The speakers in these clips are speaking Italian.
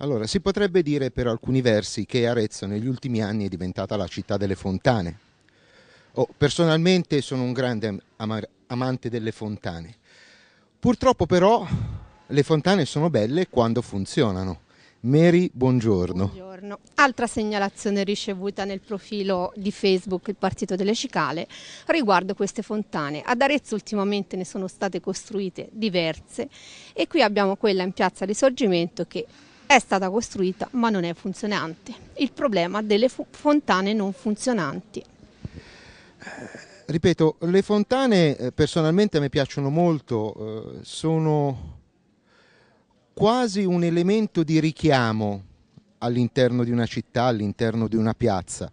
Allora, si potrebbe dire per alcuni versi che Arezzo negli ultimi anni è diventata la città delle fontane. Oh, personalmente sono un grande am amante delle fontane. Purtroppo però le fontane sono belle quando funzionano. Mary, buongiorno. buongiorno. Altra segnalazione ricevuta nel profilo di Facebook Il Partito delle Cicale riguardo queste fontane. Ad Arezzo ultimamente ne sono state costruite diverse e qui abbiamo quella in Piazza Risorgimento che è stata costruita ma non è funzionante. Il problema delle fontane non funzionanti. Eh, ripeto, le fontane eh, personalmente a me piacciono molto, eh, sono quasi un elemento di richiamo all'interno di una città, all'interno di una piazza.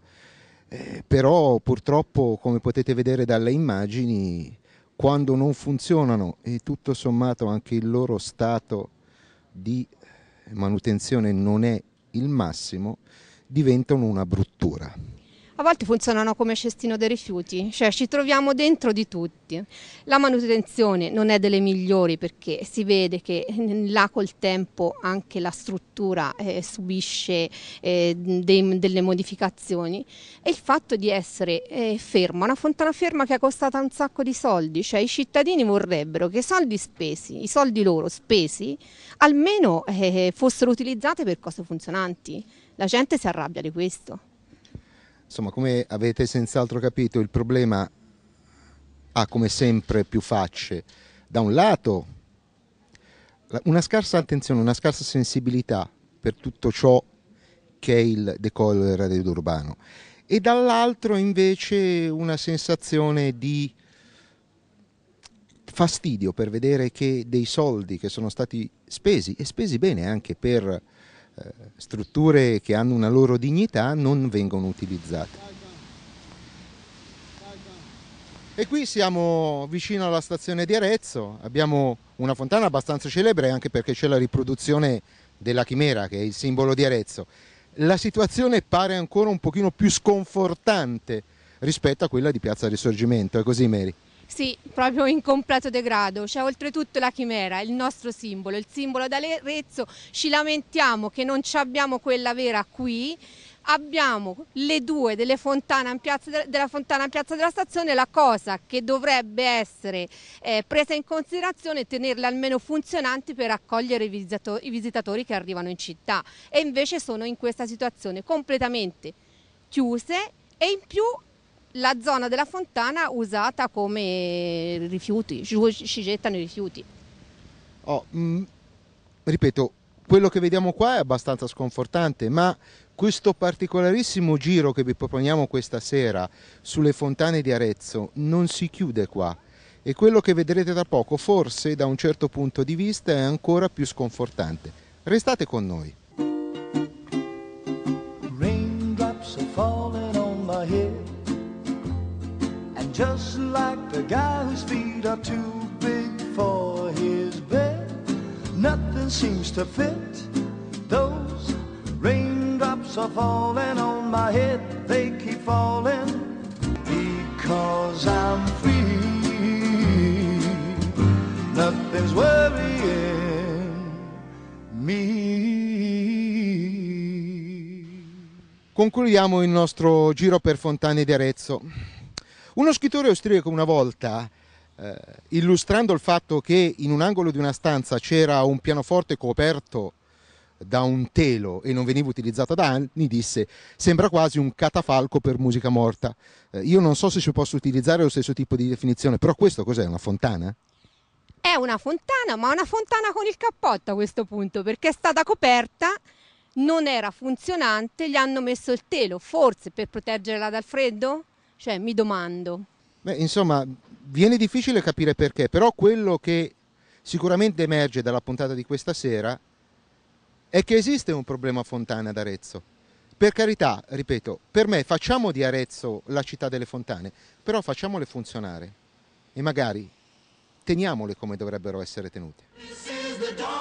Eh, però purtroppo, come potete vedere dalle immagini, quando non funzionano e tutto sommato anche il loro stato di manutenzione non è il massimo, diventano una bruttura a volte funzionano come cestino dei rifiuti, cioè ci troviamo dentro di tutti. La manutenzione non è delle migliori perché si vede che là col tempo anche la struttura eh, subisce eh, dei, delle modificazioni e il fatto di essere eh, ferma, una fontana ferma che ha costato un sacco di soldi, cioè i cittadini vorrebbero che i soldi spesi, i soldi loro spesi, almeno eh, fossero utilizzati per cose funzionanti. La gente si arrabbia di questo. Insomma, come avete senz'altro capito, il problema ha come sempre più facce. Da un lato una scarsa attenzione, una scarsa sensibilità per tutto ciò che è il decollo del radio urbano e dall'altro invece una sensazione di fastidio per vedere che dei soldi che sono stati spesi e spesi bene anche per eh, strutture che hanno una loro dignità non vengono utilizzate. E qui siamo vicino alla stazione di Arezzo, abbiamo una fontana abbastanza celebre anche perché c'è la riproduzione della chimera che è il simbolo di Arezzo. La situazione pare ancora un pochino più sconfortante rispetto a quella di Piazza Risorgimento, è così Mary? Sì, proprio in completo degrado. C'è oltretutto la chimera, il nostro simbolo, il simbolo d'Arezzo. Ci lamentiamo che non abbiamo quella vera qui. Abbiamo le due della fontana in piazza della, fontana in piazza della stazione. La cosa che dovrebbe essere eh, presa in considerazione è tenerle almeno funzionanti per accogliere i visitatori, i visitatori che arrivano in città. E invece sono in questa situazione completamente chiuse e in più la zona della fontana usata come rifiuti, ci gettano i rifiuti. Oh, mh, mm, ripeto, quello che vediamo qua è abbastanza sconfortante, ma questo particolarissimo giro che vi proponiamo questa sera sulle fontane di Arezzo non si chiude qua e quello che vedrete tra poco forse da un certo punto di vista è ancora più sconfortante. Restate con noi. just like the guy whose feet are too big for his bed. Nothing seems to fit. Those raindrops are falling on my head, they keep falling because I'm free. Nothing's worrying me. Concludiamo il nostro giro per Fontane di Arezzo. Uno scrittore austriaco una volta, eh, illustrando il fatto che in un angolo di una stanza c'era un pianoforte coperto da un telo e non veniva utilizzato da anni, disse sembra quasi un catafalco per musica morta. Eh, io non so se si possa utilizzare lo stesso tipo di definizione, però questo cos'è? Una fontana? È una fontana, ma una fontana con il cappotto a questo punto, perché è stata coperta, non era funzionante, gli hanno messo il telo, forse per proteggerla dal freddo? Cioè, mi domando. Beh, insomma, viene difficile capire perché, però quello che sicuramente emerge dalla puntata di questa sera è che esiste un problema fontane ad Arezzo. Per carità, ripeto, per me facciamo di Arezzo la città delle fontane, però facciamole funzionare e magari teniamole come dovrebbero essere tenute.